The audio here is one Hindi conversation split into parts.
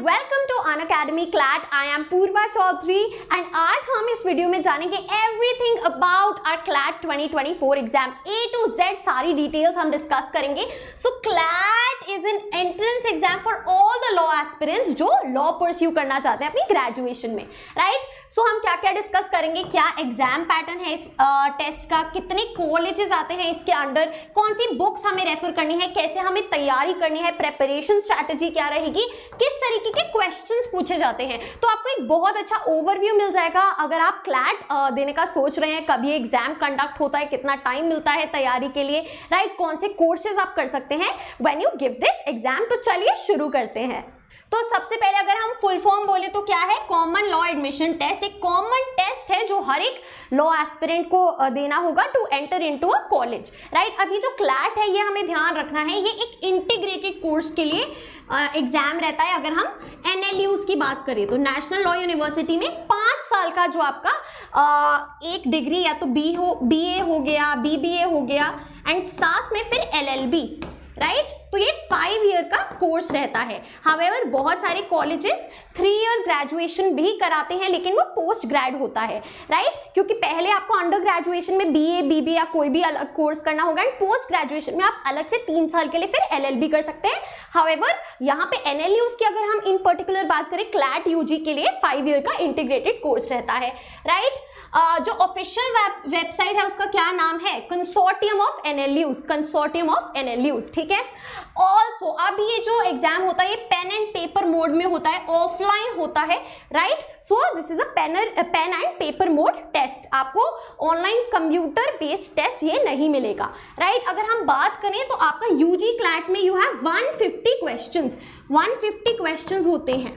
welcome to Unacademy CLAT I am Purva Chaudhary and आज हम इस वीडियो में जानेंगे everything about our CLAT 2024 exam A to Z सारी डिटेल्स हम डिस्कस करेंगे so CLAT is an entrance exam for all the law aspirants जो लॉ परस्यू करना चाहते हैं अपनी ग्रेजुएशन में राइट right? सो so, हम क्या क्या डिस्कस करेंगे क्या एग्जाम पैटर्न है इस आ, टेस्ट का कितने कॉलेजेस आते हैं इसके अंडर कौन सी बुक्स हमें रेफर करनी है कैसे हमें तैयारी करनी है प्रेपरेशन स्ट्रैटेजी क्या रहेगी किस तरीके के क्वेश्चन क्वेश्चंस पूछे जाते हैं तो आपको एक बहुत अच्छा ओवरव्यू मिल जाएगा अगर आप क्लैट देने का सोच रहे हैं कभी एग्जाम कंडक्ट होता है कितना टाइम मिलता है तैयारी के लिए राइट कौन से कोर्सेज आप कर सकते हैं when you give this exam तो चलिए शुरू करते हैं तो सबसे पहले अगर हम फुल फॉर्म बोले तो क्या है कॉमन लॉ एडमिशन टेस्ट एक कॉमन टेस्ट है जो हर एक लॉ एस्पिरेंट को देना होगा to enter into a college right अभी जो क्लैट है ये हमें ध्यान रखना है ये एक इंटीग्रेटेड कोर्स के लिए एग्जाम uh, रहता है अगर हम एन की बात करें तो नेशनल लॉ यूनिवर्सिटी में पाँच साल का जो आपका uh, एक डिग्री या तो बी हो बी हो गया बी हो गया एंड साथ में फिर एल राइट right? तो ये फाइव ईयर का कोर्स रहता है हावेवर बहुत सारे कॉलेजेस थ्री ईयर ग्रेजुएशन भी कराते हैं लेकिन वो पोस्ट ग्रेड होता है राइट right? क्योंकि पहले आपको अंडर ग्रेजुएशन में बी ए बी बी या कोई भी अलग कोर्स करना होगा एंड पोस्ट ग्रेजुएशन में आप अलग से तीन साल के लिए फिर एल एल बी कर सकते हैं हावेवर यहाँ पे एन एल यूज की अगर हम इन पर्टिकुलर बात करें क्लैट यू जी के लिए फाइव ईयर का इंटीग्रेटेड कोर्स रहता है राइट right? जो ऑफिशियल वेबसाइट है उसका क्या नाम है consortium of NLUs consortium of NLUs ठीक है ऑल्सो अब ये जो एग्जाम होता है ये पेन एंड पेपर मोड में होता है ऑफलाइन होता है right so this is a pen pen and paper mode test आपको ऑनलाइन कंप्यूटर बेस्ड टेस्ट ये नहीं मिलेगा राइट right? अगर हम बात करें तो आपका यूजी क्लैट में यू हैव 150 क्वेश्चंस 150 क्वेश्चंस होते हैं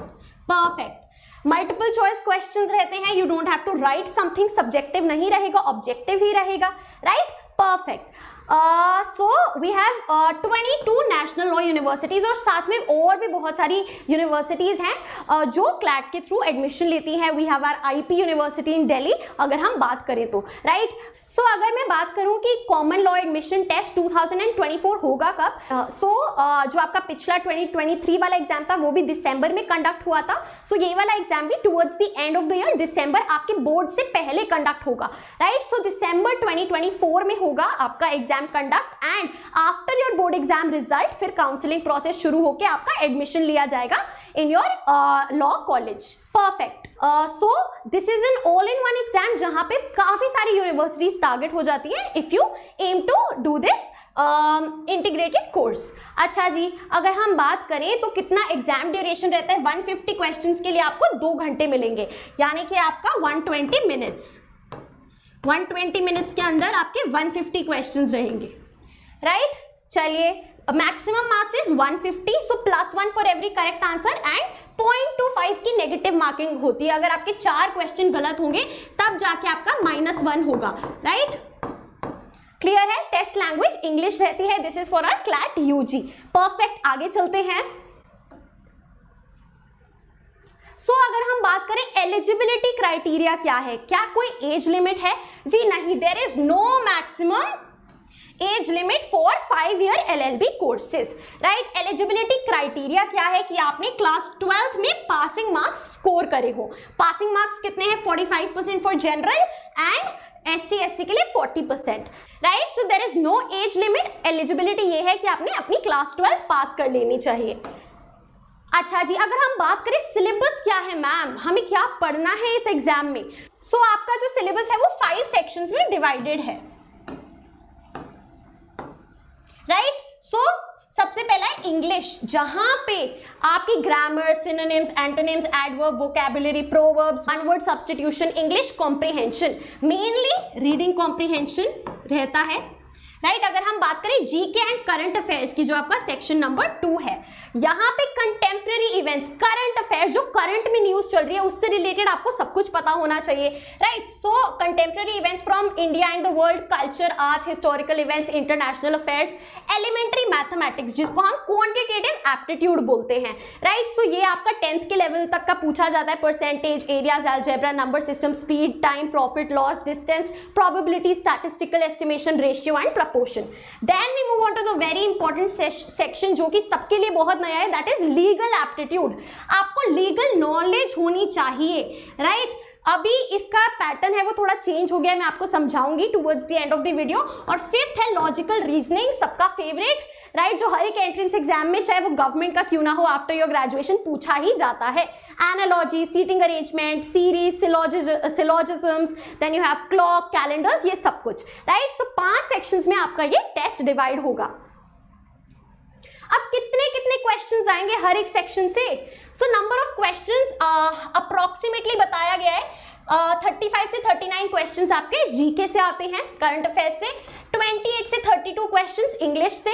परफेक्ट मल्टीपल चॉइस क्वेश्चन रहते हैं you don't have to write something subjective नहीं रहेगा ऑब्जेक्टिव ही रहेगा right perfect so we have twenty two national law universities और साथ में और भी बहुत सारी यूनिवर्सिटीज़ हैं uh, जो क्लैट के थ्रू एडमिशन लेती हैं we have our I P university in Delhi अगर हम बात करें तो राइट right? सो so, अगर मैं बात करूं कि कॉमन लॉ एडमिशन टेस्ट 2024 होगा कब सो uh, so, uh, जो आपका पिछला 2023 वाला एग्जाम था वो भी दिसंबर में कंडक्ट हुआ था सो so, ये वाला एग्जाम भी towards the end of the year दिसंबर आपके बोर्ड से पहले कंडक्ट होगा राइट सो दिसंबर 2024 में होगा आपका exam exam conduct and after your board exam result फिर काउंसलिंग प्रोसेस शुरू होकर आपका एडमिशन लिया जाएगा in your law college perfect so this is an all in one exam जहां पे काफी सारी यूनिवर्सिटीज टारगेट हो जाती है if you aim to do this integrated uh, course अच्छा जी अगर हम बात करें तो कितना एग्जाम ड्यूरेशन रहता है 150 क्वेश्चंस के लिए आपको दो घंटे मिलेंगे यानी कि आपका 120 मिनट्स 120 मिनट्स के अंदर आपके 150 क्वेश्चंस रहेंगे राइट चलिए maximum marks is 150 so plus one for every correct answer and 0.25 की नेगेटिव मार्किंग होती है अगर आपके चार क्वेश्चन गलत होंगे तब जाके आपका माइनस वन होगा राइट क्लियर है टेस्ट लैंग्वेज इंग्लिश रहती है this is for our CLAT UG perfect आगे चलते हैं सो so, अगर हम बात करें एलिजिबिलिटी क्राइटेरिया क्या है क्या कोई एज लिमिट है जी नहीं there is no maximum age limit for five year L L B courses right eligibility criteria क्या है कि आपने क्लास ट्वेल्थ में पासिंग मार्क्स स्कोर करे हो पासिंग मार्क्स कितने हैं five percent for general and S C S C के लिए forty percent right so there is no age limit eligibility ये है कि आपने अपनी क्लास ट्वेल्थ पास कर लेनी चाहिए अच्छा जी अगर हम बात करें सिलेबस क्या है मैम हमें क्या पढ़ना है इस एग्जाम में सो so, आपका जो सिलेबस है वो फाइव सेक्शंस में डिवाइडेड है राइट सो so, सबसे पहला है इंग्लिश जहां पे आपकी grammar synonyms antonyms adverb vocabulary proverbs one word substitution English comprehension mainly reading comprehension रहता है राइट अगर हम बात करें जीके एंड करंट अफेयर्स की जो आपका सेक्शन नंबर टू है यहाँ पे कंटेम्प्रेरी इवेंट्स करंट अफेयर्स जो करंट में न्यूज चल रही है उससे रिलेटेड आपको सब कुछ पता होना चाहिए right so contemporary events from India and the world culture arts historical events international affairs elementary mathematics जिसको हम क्वान्टिटेटिव एप्टीट्यूड बोलते हैं राइट right? सो so, ये आपका टेंथ के लेवल तक का पूछा जाता है percentage areas algebra number system speed time profit loss distance probability statistical estimation ratio and proportion then we move on to the very important section जो कि सबके लिए बहुत नया है दैट इज लीगल एप्टीट्यूड आपको लीगल नॉलेज होनी चाहिए राइट right? अभी इसका पैटर्न है वो थोड़ा चेंज हो गया मैं आपको समझाऊंगी towards the end of the video और फिफ्थ है लॉजिकल रीजनिंग सबका फेवरेट राइट जो हर एक एंट्रेंस एग्जाम में चाहे वो गवर्नमेंट का क्यों ना हो आफ्टर योर ग्रेजुएशन पूछा ही जाता है analogy seating arrangement series syllogisms then you have clock calendars ये सब कुछ राइट सो पांच सेक्शंस में आपका ये टेस्ट डिवाइड होगा अब कितने कितने क्वेश्चंस आएंगे हर एक सेक्शन से so number of questions approximately बताया गया है थर्टी uh, फाइव से थर्टी नाइन क्वेश्चन आपके जीके से आते हैं करंट अफेयर्स से ट्वेंटी एट से थर्टी टू क्वेश्चन इंग्लिश से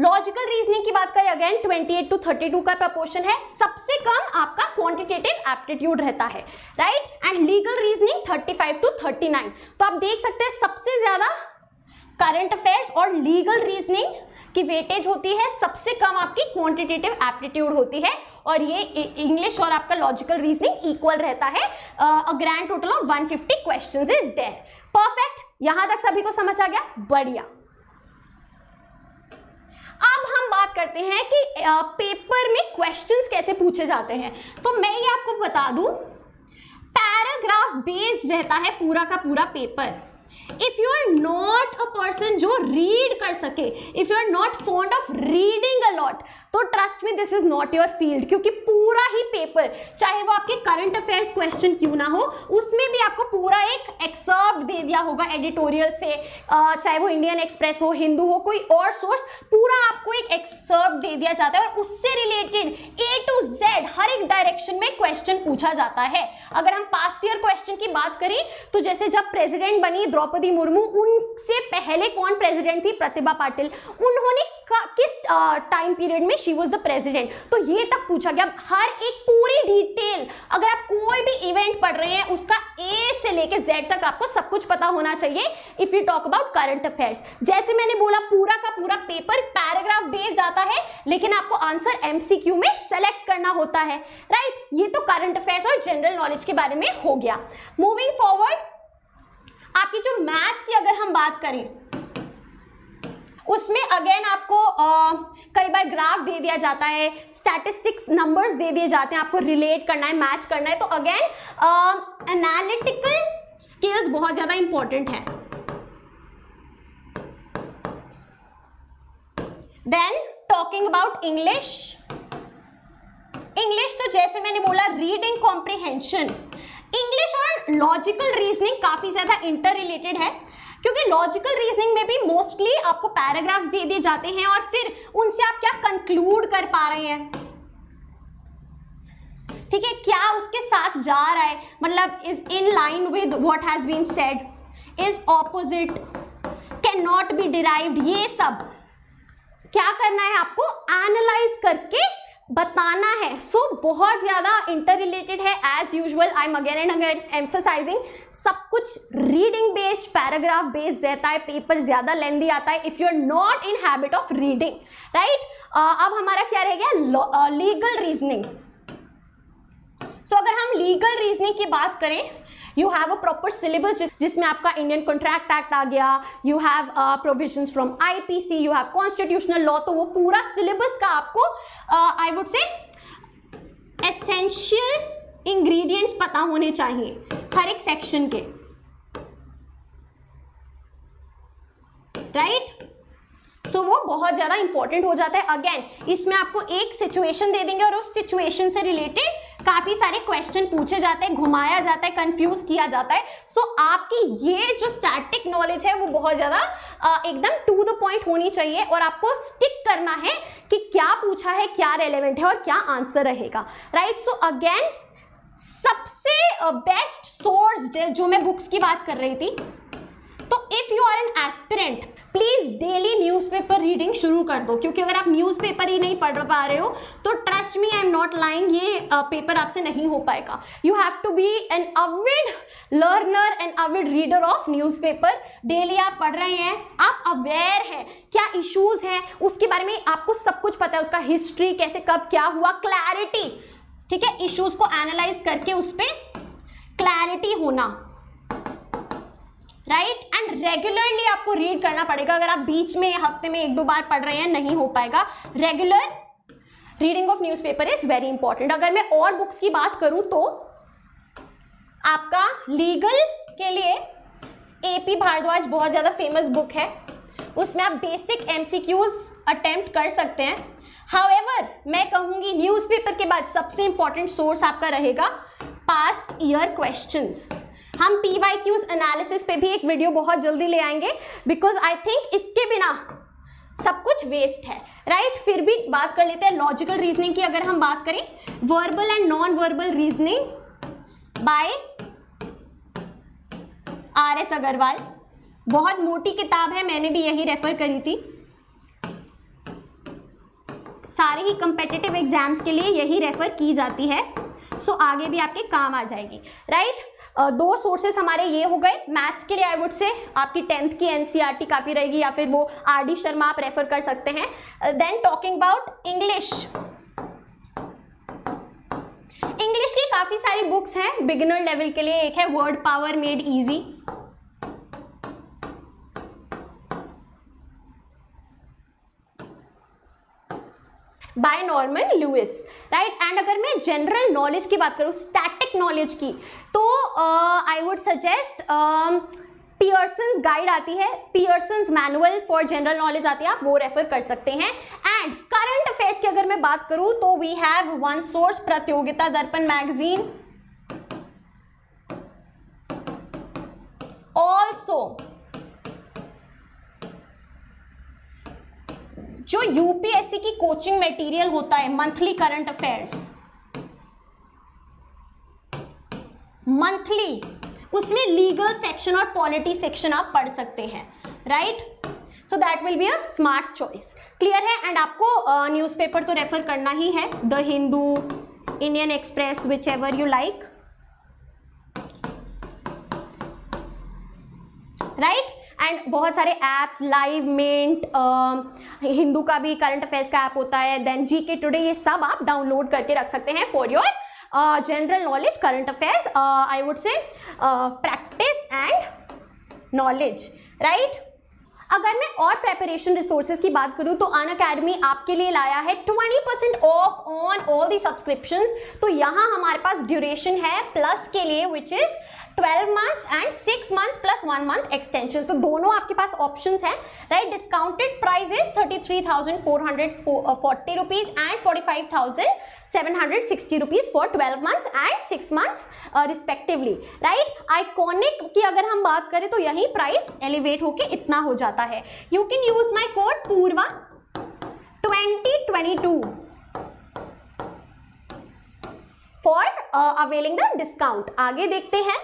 लॉजिकल रीजनिंग की बात करें अगेन 28 टू 32 का प्रपोर्शन है सबसे कम आपका क्वांटिटेटिव एप्टीट्यूड रहता है right and legal reasoning 35 to 39 तो आप देख सकते हैं सबसे ज्यादा करंट अफेयर्स और लीगल रीजनिंग की वेटेज होती है सबसे कम आपकी क्वांटिटेटिव एप्टीट्यूड होती है और ये इंग्लिश और आपका लॉजिकल रीजनिंग इक्वल रहता है a grand total of 150 questions is there perfect यहां तक सभी को समझ आ गया बढ़िया करते हैं कि पेपर में क्वेश्चंस कैसे पूछे जाते हैं तो मैं ये आपको बता दूं पैराग्राफ बेस्ड रहता है पूरा का पूरा paper if you are not a person जो रीड कर सके if you are not fond of reading a lot तो trust me this is not your field क्योंकि पूरा ही पेपर चाहे वो आपके करंट अफेयर्स क्वेश्चन क्यों ना हो उसमें भी आपको पूरा एक एक्सर्ब दे दिया होगा एडिटोरियल से चाहे वो इंडियन एक्सप्रेस हो हिंदू हो कोई और सोर्स पूरा आपको एक एक्सर्प दे दिया जाता है और उससे रिलेटेड ए टू जेड हर एक डायरेक्शन में क्वेश्चन पूछा जाता है अगर हम पास्ट ईयर क्वेश्चन की बात करें तो जैसे जब प्रेसिडेंट बनी द्रौपदी मुर्मू उनसे पहले कौन प्रेसिडेंट थी प्रतिभा पाटिल उन्होंने किस टाइम पीरियड में शी वॉज द प्रेसिडेंट तो ये तक पूछा गया हर एक पूरी डिटेल अगर आप कोई भी इवेंट पढ़ रहे हैं उसका ए लेके जेड तक आपको सब कुछ पता होना चाहिए if you talk about current affairs जैसे मैंने बोला पूरा का पूरा पेपर पैराग्राफ बेस्ड आता है लेकिन आपको आंसर एमसीक्यू में सेलेक्ट करना होता है राइट right? ये तो करंट अफेयर्स और जनरल नॉलेज के बारे में हो गया मूविंग फॉरवर्ड आपकी जो मैथ्स की अगर हम बात करें उसमें अगेन आपको आ, कई बार ग्राफ दे दिया जाता है स्टैटिस्टिक्स नंबर्स दे दिए जाते हैं आपको रिलेट करना है मैच करना है तो अगेन एनालिटिकल स्किल्स बहुत ज़्यादा इंपॉर्टेंट है then talking about English English तो जैसे मैंने बोला रीडिंग कॉम्प्रिहेंशन इंग्लिश और लॉजिकल रीजनिंग काफी ज्यादा इंटर रिलेटेड है क्योंकि लॉजिकल रीजनिंग में भी मोस्टली आपको पैराग्राफ्स दे दिए जाते हैं और फिर उनसे आप क्या कंक्लूड कर पा रहे हैं ठीक है क्या उसके साथ जा रहा है मतलब is in line with what has been said is opposite can not be derive ये सब क्या करना है आपको एनालाइज करके बताना है सो so, बहुत ज़्यादा इंटर रिलेटेड है as usual I am again and again emphasising सब कुछ रीडिंग बेस्ड पैराग्राफ बेस्ड रहता है पेपर ज़्यादा लेंदी आता है if you are not in habit of reading right अब हमारा क्या रह गया लीगल रीजनिंग सो अगर हम लीगल रीजनिंग की बात करें you have a proper syllabus जिसमें आपका इंडियन कॉन्ट्रैक्ट एक्ट आ गया you have provision from IPC you have constitutional law तो वो पूरा सिलेबस का आपको I would say essential ingredients पता होने चाहिए हर एक सेक्शन के राइट right? सो so, वो बहुत ज़्यादा इंपॉर्टेंट हो जाता है अगेन इसमें आपको एक सिचुएशन दे देंगे और उस सिचुएशन से रिलेटेड काफी सारे क्वेश्चन पूछे जाते हैं घुमाया जाता है कंफ्यूज किया जाता है सो so, आपकी ये जो स्टैटिक नॉलेज है वो बहुत ज़्यादा एकदम टू द पॉइंट होनी चाहिए और आपको स्टिक करना है कि क्या पूछा है क्या रेलिवेंट है और क्या आंसर रहेगा राइट सो अगेन सबसे बेस्ट सोर्स जो मैं बुक्स की बात कर रही थी तो if you are an aspirant please daily newspaper reading शुरू कर दो क्योंकि अगर आप न्यूज़पेपर ही नहीं पढ़ पा रहे हो तो trust me I am not lying ये पेपर आपसे नहीं हो पाएगा you have to be an avid learner and avid reader of newspaper daily आप पढ़ रहे हैं आप अवेयर हैं क्या इश्यूज हैं उसके बारे में आपको सब कुछ पता है उसका हिस्ट्री कैसे कब क्या हुआ क्लैरिटी ठीक है इश्यूज को एनालाइज करके उस पर क्लैरिटी होना राइट एंड रेगुलरली आपको रीड करना पड़ेगा अगर आप बीच में हफ्ते में एक दो बार पढ़ रहे हैं नहीं हो पाएगा regular reading of newspaper is very important अगर मैं और बुक्स की बात करूं तो आपका लीगल के लिए ए पी भारद्वाज बहुत ज़्यादा फेमस बुक है उसमें आप basic M C Qs attempt कर सकते हैं हाउएवर मैं कहूँगी न्यूज़पेपर के बाद सबसे इंपॉर्टेंट सोर्स आपका रहेगा पास्ट ईयर क्वेश्चंस हम पी वाई क्यूज एनालिसिस पे भी एक वीडियो बहुत जल्दी ले आएंगे बिकॉज आई थिंक इसके बिना सब कुछ वेस्ट है राइट right? फिर भी बात कर लेते हैं लॉजिकल रीजनिंग की अगर हम बात करें verbal and non verbal reasoning by R S Agarwal बहुत मोटी किताब है मैंने भी यही रेफर करी थी सारे ही कंपेटिटिव एग्जाम्स के लिए यही रेफर की जाती है सो so, आगे भी आपके काम आ जाएगी राइट right? दो सोर्सेस हमारे ये हो गए मैथ्स के लिए आई वुड से आपकी टेंथ की एनसीईआरटी e काफ़ी रहेगी या फिर वो आर डी शर्मा आप रेफर कर सकते हैं then talking about English English की काफ़ी सारी बुक्स हैं बिगिनर लेवल के लिए एक है word power made easy by Norman Lewis right and अगर मैं जनरल नॉलेज की बात करूँ स्टैटिक नॉलेज की तो I would suggest Pearson's guide आती है Pearson's manual for general knowledge आती है आप वो रेफर कर सकते हैं एंड करंट अफेयर्स की अगर मैं बात करूं तो we have one source Pratiyogita Darpan magazine also जो यूपीएससी की कोचिंग मटेरियल होता है मंथली करंट अफेयर्स मंथली उसमें लीगल सेक्शन और पॉलिटी सेक्शन आप पढ़ सकते हैं right so that will be a smart choice clear है एंड आपको न्यूज़पेपर uh, तो रेफर करना ही है the Hindu Indian Express whichever you like right and बहुत सारे ऐप्स लाइव मेंट हिंदू का भी करंट अफेयर्स का ऐप होता है देन जी के टुडे ये सब आप डाउनलोड करके रख सकते हैं for your general knowledge current affairs I would say practice and knowledge right अगर मैं और प्रेपरेशन रिसोर्सेज की बात करूं तो अन अकेडमी आपके लिए लाया है 20% percent off on all the subscription तो यहाँ हमारे पास ड्यूरेशन है प्लस के लिए which is twelve months and six months plus one month extension तो दोनों आपके पास ऑप्शन है right discounted price is thirty three thousand four hundred forty rupees and forty five thousand seven hundred sixty for twelve months and six months respectively right iconic की अगर हम बात करें तो यही प्राइस एलिवेट होके इतना हो जाता है you can use my code Purva twenty twenty two for availing the discount आगे देखते हैं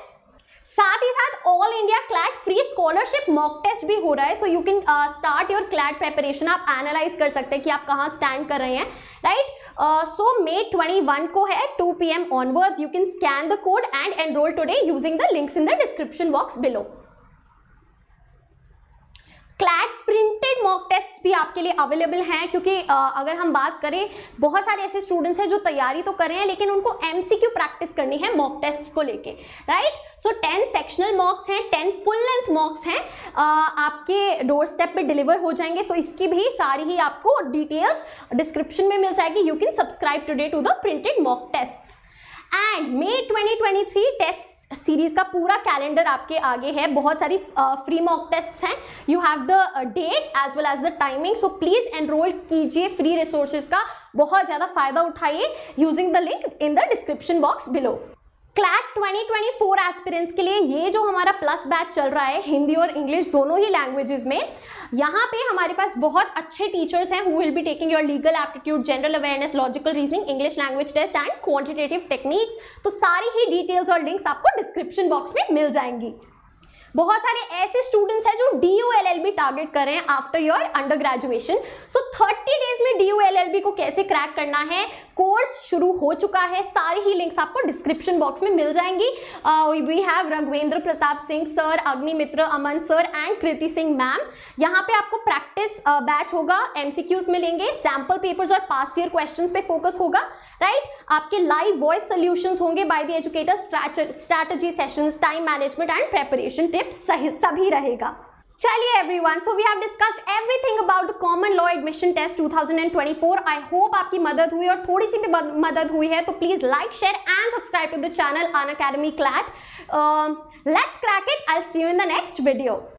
साथ ही साथ all India CLAT free scholarship mock test भी हो रहा है so you can start your CLAT preparation आप एनालाइज कर सकते हैं कि आप कहाँ स्टैंड कर रहे हैं राइट सो मे 21 को है 2 P M onwards you can scan the code and enrol today using the links in the description box below CLAT printed mock test भी आपके लिए अवेलेबल हैं क्योंकि अगर हम बात करें बहुत सारे ऐसे स्टूडेंट्स हैं जो तैयारी तो कर रहे हैं लेकिन उनको एमसीक्यू प्रैक्टिस करनी है मॉक टेस्ट को लेके right so ten sectional mocks हैं टेन फुल लेंथ मॉक्स हैं आपके डोर स्टेप पर डिलीवर हो जाएंगे सो so इसकी भी सारी ही आपको डिटेल्स डिस्क्रिप्शन में मिल जाएगी you can subscribe today to the printed mock test and May 2023 test series का पूरा कैलेंडर आपके आगे है बहुत सारी फ्री मॉक टेस्ट हैं you have the date as well as the timing so please enrol कीजिए फ्री रिसोर्सेज का बहुत ज़्यादा फायदा उठाइए using the link in the description box below CLAT 2024 aspirants के लिए ये जो हमारा प्लस बैच चल रहा है हिंदी और इंग्लिश दोनों ही लैंग्वेजेस में यहाँ पे हमारे पास बहुत अच्छे टीचर्स हैं who will be taking your legal aptitude general awareness logical reasoning English language test and quantitative techniques तो सारी ही डिटेल्स और लिंक्स आपको डिस्क्रिप्शन बॉक्स में मिल जाएंगी बहुत सारे ऐसे स्टूडेंट्स हैं जो डी यू टारगेट कर रहे हैं after your under graduation so thirty days में डी यू को कैसे क्रैक करना है कोर्स शुरू हो चुका है सारी ही लिंक्स आपको डिस्क्रिप्शन बॉक्स में मिल जाएंगी we have Raghvendra Pratap Singh sir Agnimitra Aman sir and Kriti Singh ma'am यहाँ पे आपको प्रैक्टिस बैच uh, होगा एमसीक्यूज मिलेंगे सैंपल पेपर्स और पास्ट ईयर क्वेश्चंस पे फोकस होगा राइट right? आपके लाइव वॉइस सोल्यूशन होंगे by the educator strategy sessions time management and preparation tip tips सही सभी रहेगा चलिए everyone so we have discussed everything about the common law admission test 2024 I hope आपकी मदद हुई और थोड़ी सी भी मदद हुई है तो please like share and subscribe to the channel Unacademy CLAT let's crack it I see you in the next video